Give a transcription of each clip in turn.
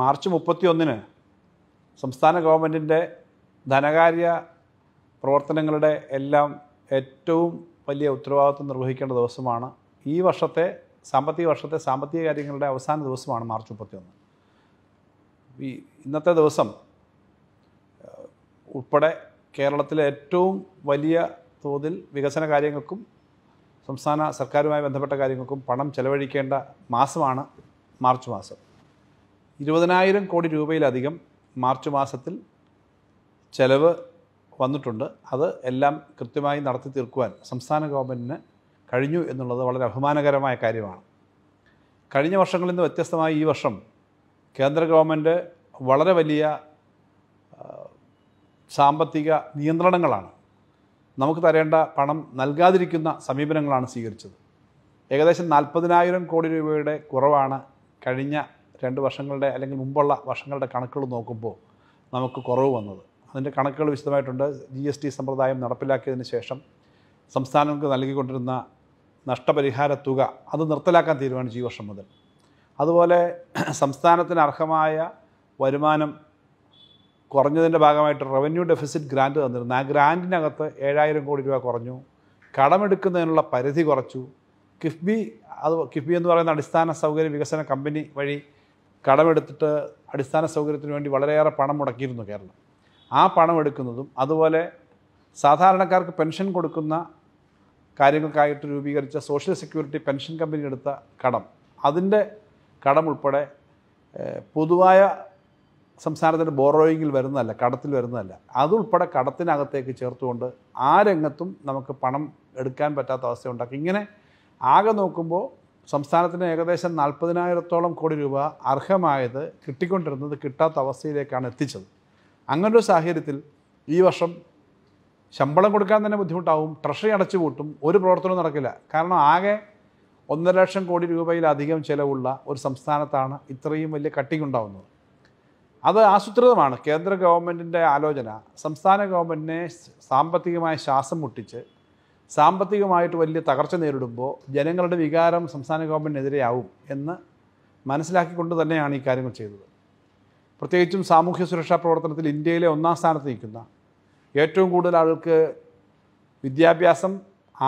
March മുപ്പത്തി ഒന്നിന് സംസ്ഥാന ഗവൺമെൻറ്റിൻ്റെ ധനകാര്യ പ്രവർത്തനങ്ങളുടെ എല്ലാം ഏറ്റവും വലിയ ഉത്തരവാദിത്വം നിർവഹിക്കേണ്ട ദിവസമാണ് ഈ വർഷത്തെ സാമ്പത്തിക വർഷത്തെ സാമ്പത്തിക കാര്യങ്ങളുടെ അവസാന ദിവസമാണ് മാർച്ച് മുപ്പത്തിയൊന്ന് ഈ ഇന്നത്തെ ദിവസം ഉൾപ്പെടെ കേരളത്തിലെ ഏറ്റവും വലിയ തോതിൽ വികസന കാര്യങ്ങൾക്കും സംസ്ഥാന സർക്കാരുമായി ബന്ധപ്പെട്ട കാര്യങ്ങൾക്കും പണം ചെലവഴിക്കേണ്ട മാസമാണ് മാർച്ച് മാസം ഇരുപതിനായിരം കോടി രൂപയിലധികം മാർച്ച് മാസത്തിൽ ചെലവ് വന്നിട്ടുണ്ട് അത് എല്ലാം കൃത്യമായി നടത്തി തീർക്കുവാൻ സംസ്ഥാന ഗവൺമെൻറ്റിന് കഴിഞ്ഞു എന്നുള്ളത് വളരെ അഭിമാനകരമായ കാര്യമാണ് കഴിഞ്ഞ വർഷങ്ങളിൽ നിന്ന് വ്യത്യസ്തമായി ഈ വർഷം കേന്ദ്ര ഗവൺമെൻറ് വളരെ വലിയ സാമ്പത്തിക നിയന്ത്രണങ്ങളാണ് നമുക്ക് തരേണ്ട പണം നൽകാതിരിക്കുന്ന സമീപനങ്ങളാണ് സ്വീകരിച്ചത് ഏകദേശം നാൽപ്പതിനായിരം കോടി രൂപയുടെ കുറവാണ് കഴിഞ്ഞ രണ്ട് വർഷങ്ങളുടെ അല്ലെങ്കിൽ മുമ്പുള്ള വർഷങ്ങളുടെ കണക്കുകൾ നോക്കുമ്പോൾ നമുക്ക് കുറവ് വന്നത് അതിൻ്റെ കണക്കുകൾ വിശദമായിട്ടുണ്ട് ജി എസ് ടി സമ്പ്രദായം നടപ്പിലാക്കിയതിന് ശേഷം സംസ്ഥാനങ്ങൾക്ക് നൽകിക്കൊണ്ടിരുന്ന നഷ്ടപരിഹാര തുക അത് നിർത്തലാക്കാൻ തീരുമാനിച്ചു ഈ വർഷം മുതൽ അതുപോലെ സംസ്ഥാനത്തിന് അർഹമായ വരുമാനം കുറഞ്ഞതിൻ്റെ ഭാഗമായിട്ട് റവന്യൂ ഡെഫിസിറ്റ് ഗ്രാൻറ്റ് തന്നിരുന്നു ആ ഗ്രാൻറ്റിനകത്ത് ഏഴായിരം കോടി രൂപ കുറഞ്ഞു കടമെടുക്കുന്നതിനുള്ള പരിധി കുറച്ചു കിഫ്ബി അത് കിഫ്ബി എന്ന് പറയുന്ന അടിസ്ഥാന സൗകര്യ വികസന കമ്പനി വഴി കടമെടുത്തിട്ട് അടിസ്ഥാന സൗകര്യത്തിന് വേണ്ടി വളരെയേറെ പണം മുടക്കിയിരുന്നു കേരളം ആ പണം എടുക്കുന്നതും അതുപോലെ സാധാരണക്കാർക്ക് പെൻഷൻ കൊടുക്കുന്ന കാര്യങ്ങൾക്കായിട്ട് രൂപീകരിച്ച സോഷ്യൽ സെക്യൂരിറ്റി പെൻഷൻ കമ്പനി എടുത്ത കടം അതിൻ്റെ കടം ഉൾപ്പെടെ പൊതുവായ സംസ്ഥാനത്തിൻ്റെ ബോറോയിങ്ങിൽ വരുന്നതല്ല കടത്തിൽ വരുന്നതല്ല അതുൾപ്പെടെ കടത്തിനകത്തേക്ക് ചേർത്തുകൊണ്ട് ആ രംഗത്തും നമുക്ക് പണം എടുക്കാൻ പറ്റാത്ത അവസ്ഥ ഉണ്ടാക്കി ഇങ്ങനെ ആകെ നോക്കുമ്പോൾ സംസ്ഥാനത്തിന് ഏകദേശം നാൽപ്പതിനായിരത്തോളം കോടി രൂപ അർഹമായത് കിട്ടിക്കൊണ്ടിരുന്നത് കിട്ടാത്ത അവസ്ഥയിലേക്കാണ് എത്തിച്ചത് അങ്ങനൊരു സാഹചര്യത്തിൽ ഈ വർഷം ശമ്പളം കൊടുക്കാൻ തന്നെ ബുദ്ധിമുട്ടാവും ട്രഷറി അടച്ചുപൂട്ടും ഒരു പ്രവർത്തനവും നടക്കില്ല കാരണം ആകെ ഒന്നര ലക്ഷം കോടി രൂപയിലധികം ചിലവുള്ള ഒരു സംസ്ഥാനത്താണ് ഇത്രയും വലിയ കട്ടിങ് ഉണ്ടാവുന്നത് അത് ആസൂത്രിതമാണ് കേന്ദ്ര ഗവൺമെൻറ്റിൻ്റെ ആലോചന സംസ്ഥാന ഗവൺമെൻറ്റിനെ സാമ്പത്തികമായ ശ്വാസം മുട്ടിച്ച് സാമ്പത്തികമായിട്ട് വലിയ തകർച്ച നേരിടുമ്പോൾ ജനങ്ങളുടെ വികാരം സംസ്ഥാന ഗവൺമെൻറ്റിനെതിരെയാവും എന്ന് മനസ്സിലാക്കിക്കൊണ്ട് തന്നെയാണ് ഈ കാര്യങ്ങൾ ചെയ്തത് പ്രത്യേകിച്ചും സാമൂഹ്യ സുരക്ഷാ പ്രവർത്തനത്തിൽ ഇന്ത്യയിലെ ഒന്നാം സ്ഥാനത്ത് നിൽക്കുന്ന ഏറ്റവും കൂടുതൽ ആൾക്ക് വിദ്യാഭ്യാസം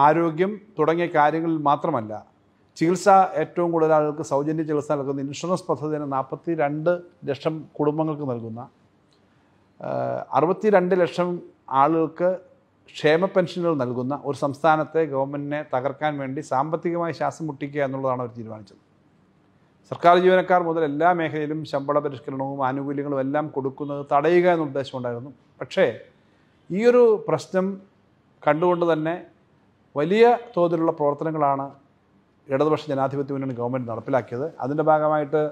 ആരോഗ്യം തുടങ്ങിയ കാര്യങ്ങളിൽ മാത്രമല്ല ചികിത്സ ഏറ്റവും കൂടുതൽ ആളുകൾക്ക് സൗജന്യ ചികിത്സ നൽകുന്ന ഇൻഷുറൻസ് പദ്ധതി തന്നെ നാൽപ്പത്തി രണ്ട് ലക്ഷം കുടുംബങ്ങൾക്ക് നൽകുന്ന അറുപത്തി രണ്ട് ലക്ഷം ആളുകൾക്ക് ക്ഷേമ പെൻഷനുകൾ നൽകുന്ന ഒരു സംസ്ഥാനത്തെ ഗവൺമെൻറ്റിനെ തകർക്കാൻ വേണ്ടി സാമ്പത്തികമായി ശ്വാസം മുട്ടിക്കുക എന്നുള്ളതാണ് അവർ തീരുമാനിച്ചത് സർക്കാർ ജീവനക്കാർ മുതൽ എല്ലാ മേഖലയിലും ശമ്പള പരിഷ്കരണവും ആനുകൂല്യങ്ങളും എല്ലാം കൊടുക്കുന്നത് തടയുക എന്ന ഉദ്ദേശമുണ്ടായിരുന്നു പക്ഷേ ഈ ഒരു പ്രശ്നം കണ്ടുകൊണ്ട് തന്നെ വലിയ തോതിലുള്ള പ്രവർത്തനങ്ങളാണ് ഇടതുപക്ഷ ജനാധിപത്യ മുന്നണി ഗവൺമെൻറ് നടപ്പിലാക്കിയത് അതിൻ്റെ ഭാഗമായിട്ട്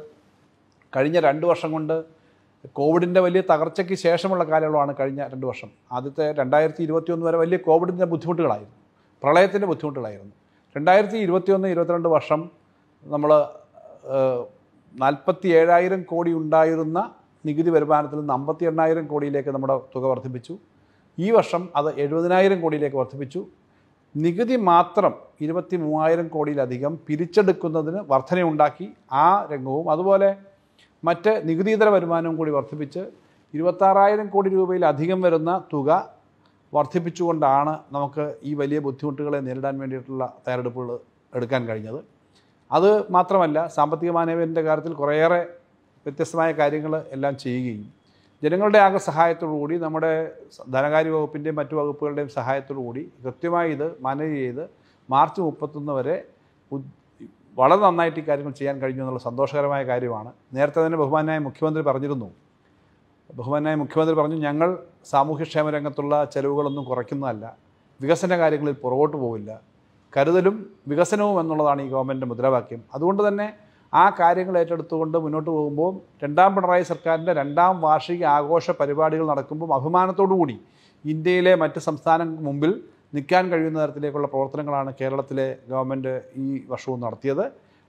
കഴിഞ്ഞ രണ്ട് വർഷം കൊണ്ട് കോവിഡിൻ്റെ വലിയ തകർച്ചയ്ക്ക് ശേഷമുള്ള കാലങ്ങളാണ് കഴിഞ്ഞ രണ്ട് വർഷം ആദ്യത്തെ രണ്ടായിരത്തി ഇരുപത്തിയൊന്ന് വരെ വലിയ കോവിഡിൻ്റെ ബുദ്ധിമുട്ടുകളായിരുന്നു പ്രളയത്തിൻ്റെ ബുദ്ധിമുട്ടുകളായിരുന്നു രണ്ടായിരത്തി ഇരുപത്തിയൊന്ന് ഇരുപത്തിരണ്ട് വർഷം നമ്മൾ നാൽപ്പത്തി ഏഴായിരം കോടി ഉണ്ടായിരുന്ന നികുതി വരുമാനത്തിൽ നിന്ന് അമ്പത്തി എണ്ണായിരം കോടിയിലേക്ക് നമ്മുടെ തുക വർദ്ധിപ്പിച്ചു ഈ വർഷം അത് എഴുപതിനായിരം കോടിയിലേക്ക് വർദ്ധിപ്പിച്ചു നികുതി മാത്രം ഇരുപത്തി മൂവായിരം കോടിയിലധികം പിരിച്ചെടുക്കുന്നതിന് വർധനയുണ്ടാക്കി ആ രംഗവും അതുപോലെ മറ്റ് നികുതിയിതര വരുമാനവും കൂടി വർദ്ധിപ്പിച്ച് ഇരുപത്താറായിരം കോടി രൂപയിലധികം വരുന്ന തുക വർദ്ധിപ്പിച്ചുകൊണ്ടാണ് നമുക്ക് ഈ വലിയ ബുദ്ധിമുട്ടുകളെ നേരിടാൻ വേണ്ടിയിട്ടുള്ള തയ്യാറെടുപ്പുകൾ എടുക്കാൻ കഴിഞ്ഞത് അത് മാത്രമല്ല സാമ്പത്തിക മാനേജ്മെൻറ്റിൻ്റെ കാര്യത്തിൽ കുറേയേറെ വ്യത്യസ്തമായ കാര്യങ്ങൾ എല്ലാം ചെയ്യുകയും ജനങ്ങളുടെ ആകെ സഹായത്തോടുകൂടി നമ്മുടെ ധനകാര്യ വകുപ്പിൻ്റെയും മറ്റു വകുപ്പുകളുടെയും സഹായത്തോടുകൂടി കൃത്യമായി ഇത് മാനേജ് ചെയ്ത് മാർച്ച് മുപ്പത്തൊന്ന് വരെ വളരെ നന്നായിട്ട് ഈ കാര്യങ്ങൾ ചെയ്യാൻ കഴിഞ്ഞു എന്നുള്ള സന്തോഷകരമായ കാര്യമാണ് നേരത്തെ തന്നെ ബഹുമാനായ മുഖ്യമന്ത്രി പറഞ്ഞിരുന്നു ബഹുമാനായ മുഖ്യമന്ത്രി പറഞ്ഞു ഞങ്ങൾ സാമൂഹ്യക്ഷേമ രംഗത്തുള്ള ചെലവുകളൊന്നും കുറയ്ക്കുന്നതല്ല വികസന കാര്യങ്ങളിൽ പുറകോട്ട് പോവില്ല കരുതലും വികസനവും എന്നുള്ളതാണ് ഈ ഗവൺമെൻറ് മുദ്രാവാക്യം അതുകൊണ്ട് തന്നെ ആ കാര്യങ്ങൾ ഏറ്റെടുത്തുകൊണ്ട് മുന്നോട്ട് പോകുമ്പോൾ രണ്ടാം പിണറായി സർക്കാരിൻ്റെ രണ്ടാം വാർഷിക ആഘോഷ പരിപാടികൾ നടക്കുമ്പോൾ അഭിമാനത്തോടു കൂടി ഇന്ത്യയിലെ മറ്റ് സംസ്ഥാനങ്ങൾക്ക് മുമ്പിൽ നിൽക്കാൻ കഴിയുന്ന തരത്തിലേക്കുള്ള പ്രവർത്തനങ്ങളാണ് കേരളത്തിലെ ഗവൺമെൻറ് ഈ വർഷവും നടത്തിയത്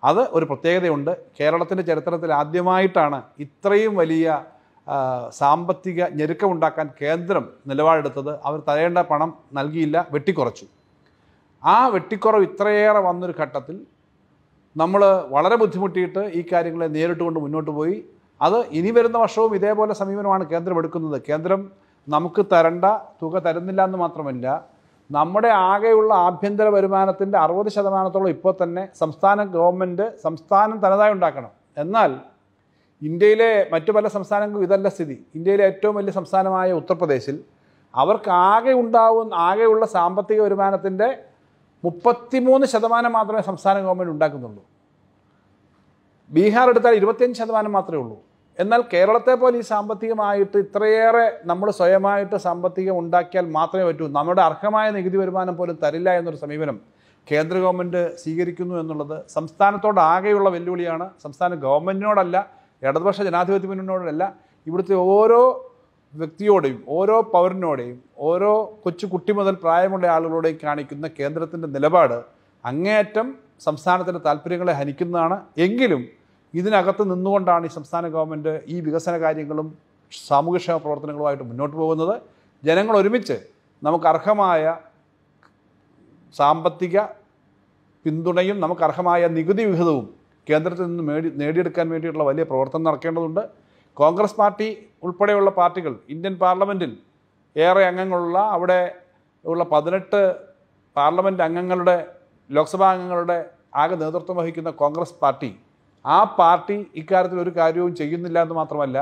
അത് ഒരു പ്രത്യേകതയുണ്ട് കേരളത്തിൻ്റെ ചരിത്രത്തിൽ ആദ്യമായിട്ടാണ് ഇത്രയും വലിയ സാമ്പത്തിക ഞെരുക്കമുണ്ടാക്കാൻ കേന്ദ്രം നിലപാടെടുത്തത് അവർ തരേണ്ട പണം നൽകിയില്ല വെട്ടിക്കുറച്ചു ആ വെട്ടിക്കുറവ് ഇത്രയേറെ വന്നൊരു ഘട്ടത്തിൽ നമ്മൾ വളരെ ബുദ്ധിമുട്ടിയിട്ട് ഈ കാര്യങ്ങളെ നേരിട്ട് കൊണ്ട് മുന്നോട്ട് പോയി അത് ഇനി വരുന്ന വർഷവും ഇതേപോലെ സമീപനമാണ് കേന്ദ്രം എടുക്കുന്നത് കേന്ദ്രം നമുക്ക് തരേണ്ട തുക തരുന്നില്ല എന്ന് മാത്രമല്ല നമ്മുടെ ആകെയുള്ള ആഭ്യന്തര വരുമാനത്തിൻ്റെ അറുപത് ശതമാനത്തോളം ഇപ്പോൾ തന്നെ സംസ്ഥാന ഗവൺമെൻറ് സംസ്ഥാനം തനതായി ഉണ്ടാക്കണം എന്നാൽ ഇന്ത്യയിലെ മറ്റു പല സംസ്ഥാനങ്ങൾക്കും ഇതല്ല സ്ഥിതി ഇന്ത്യയിലെ ഏറ്റവും വലിയ സംസ്ഥാനമായ ഉത്തർപ്രദേശിൽ അവർക്ക് ആകെ ഉണ്ടാവും ആകെയുള്ള സാമ്പത്തിക വരുമാനത്തിൻ്റെ മുപ്പത്തിമൂന്ന് ശതമാനം മാത്രമേ സംസ്ഥാന ഗവൺമെൻറ് ഉണ്ടാക്കുന്നുള്ളൂ ബീഹാർ എടുത്താൽ ഇരുപത്തിയഞ്ച് ശതമാനം മാത്രമേ ഉള്ളൂ എന്നാൽ കേരളത്തെ പോലെ ഈ സാമ്പത്തികമായിട്ട് ഇത്രയേറെ നമ്മൾ സ്വയമായിട്ട് സാമ്പത്തികം ഉണ്ടാക്കിയാൽ മാത്രമേ പറ്റൂ നമ്മുടെ അർഹമായ നികുതി വരുമാനം പോലും തരില്ല എന്നൊരു സമീപനം കേന്ദ്ര ഗവൺമെൻറ് സ്വീകരിക്കുന്നു എന്നുള്ളത് സംസ്ഥാനത്തോടാകെയുള്ള വെല്ലുവിളിയാണ് സംസ്ഥാന ഗവൺമെൻറ്റിനോടല്ല ഇടതുപക്ഷ ജനാധിപത്യ മുന്നോടല്ല ഇവിടുത്തെ ഓരോ വ്യക്തിയോടെയും ഓരോ പൗരനോടെയും ഓരോ കൊച്ചു കുട്ടി മുതൽ പ്രായമുള്ള ആളുകളോടെയും കാണിക്കുന്ന കേന്ദ്രത്തിൻ്റെ നിലപാട് അങ്ങേയറ്റം സംസ്ഥാനത്തിൻ്റെ താല്പര്യങ്ങളെ ഹനിക്കുന്നതാണ് എങ്കിലും ഇതിനകത്ത് നിന്നുകൊണ്ടാണ് ഈ സംസ്ഥാന ഗവൺമെൻറ് ഈ വികസന കാര്യങ്ങളും സാമൂഹ്യക്ഷേമ പ്രവർത്തനങ്ങളുമായിട്ട് മുന്നോട്ട് പോകുന്നത് ജനങ്ങൾ ഒരുമിച്ച് നമുക്ക് അർഹമായ സാമ്പത്തിക പിന്തുണയും നമുക്ക് അർഹമായ നികുതി വിഹിതവും കേന്ദ്രത്തിൽ നിന്ന് നേടി നേടിയെടുക്കാൻ വേണ്ടിയിട്ടുള്ള വലിയ പ്രവർത്തനം നടക്കേണ്ടതുണ്ട് കോൺഗ്രസ് പാർട്ടി ഉൾപ്പെടെയുള്ള പാർട്ടികൾ ഇന്ത്യൻ പാർലമെൻറ്റിൽ ഏറെ അംഗങ്ങളുള്ള അവിടെ ഉള്ള പതിനെട്ട് പാർലമെൻറ്റ് അംഗങ്ങളുടെ ലോക്സഭാ അംഗങ്ങളുടെ ആകെ നേതൃത്വം വഹിക്കുന്ന കോൺഗ്രസ് പാർട്ടി ആ പാർട്ടി ഇക്കാര്യത്തിൽ ഒരു കാര്യവും ചെയ്യുന്നില്ല എന്ന് മാത്രമല്ല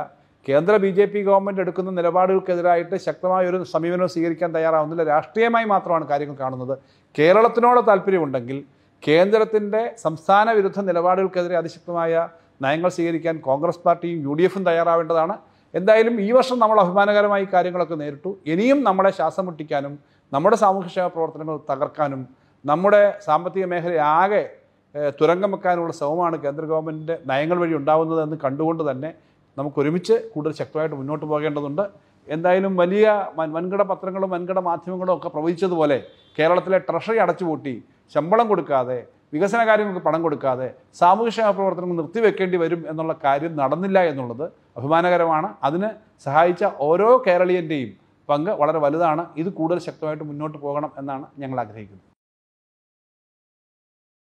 കേന്ദ്ര ബി ജെ പി ഗവൺമെൻറ് എടുക്കുന്ന നിലപാടുകൾക്കെതിരായിട്ട് ശക്തമായ ഒരു സമീപനം സ്വീകരിക്കാൻ തയ്യാറാവുന്നില്ല രാഷ്ട്രീയമായി മാത്രമാണ് കാര്യങ്ങൾ കാണുന്നത് കേരളത്തിനോട് താല്പര്യമുണ്ടെങ്കിൽ കേന്ദ്രത്തിൻ്റെ സംസ്ഥാന വിരുദ്ധ നിലപാടുകൾക്കെതിരെ അതിശക്തമായ നയങ്ങൾ സ്വീകരിക്കാൻ കോൺഗ്രസ് പാർട്ടിയും യു ഡി എഫും തയ്യാറാവേണ്ടതാണ് എന്തായാലും ഈ വർഷം നമ്മൾ അഭിമാനകരമായി കാര്യങ്ങളൊക്കെ നേരിട്ടു ഇനിയും നമ്മളെ ശ്വാസം മുട്ടിക്കാനും നമ്മുടെ സാമൂഹ്യക്ഷേമ പ്രവർത്തനങ്ങൾ തകർക്കാനും നമ്മുടെ സാമ്പത്തിക മേഖലയാകെ തുരങ്കം വെക്കാനുള്ള ശ്രമമാണ് കേന്ദ്ര ഗവൺമെൻറ്റിൻ്റെ നയങ്ങൾ വഴി എന്ന് കണ്ടുകൊണ്ട് തന്നെ നമുക്കൊരുമിച്ച് കൂടുതൽ ശക്തമായിട്ട് മുന്നോട്ട് പോകേണ്ടതുണ്ട് എന്തായാലും വലിയ വൻകിട പത്രങ്ങളും വൻകിട മാധ്യമങ്ങളും ഒക്കെ പ്രവചിച്ചതുപോലെ കേരളത്തിലെ ട്രഷറി അടച്ചുപൂട്ടി ശമ്പളം കൊടുക്കാതെ വികസന കാര്യങ്ങൾക്ക് പണം കൊടുക്കാതെ സാമൂഹ്യക്ഷേമ പ്രവർത്തനങ്ങൾ നിർത്തിവെക്കേണ്ടി വരും എന്നുള്ള കാര്യം നടന്നില്ല എന്നുള്ളത് അഭിമാനകരമാണ് അതിന് സഹായിച്ച ഓരോ കേരളീയൻ്റെയും പങ്ക് വളരെ വലുതാണ് ഇത് കൂടുതൽ ശക്തമായിട്ട് മുന്നോട്ട് പോകണം എന്നാണ് ഞങ്ങൾ ആഗ്രഹിക്കുന്നത്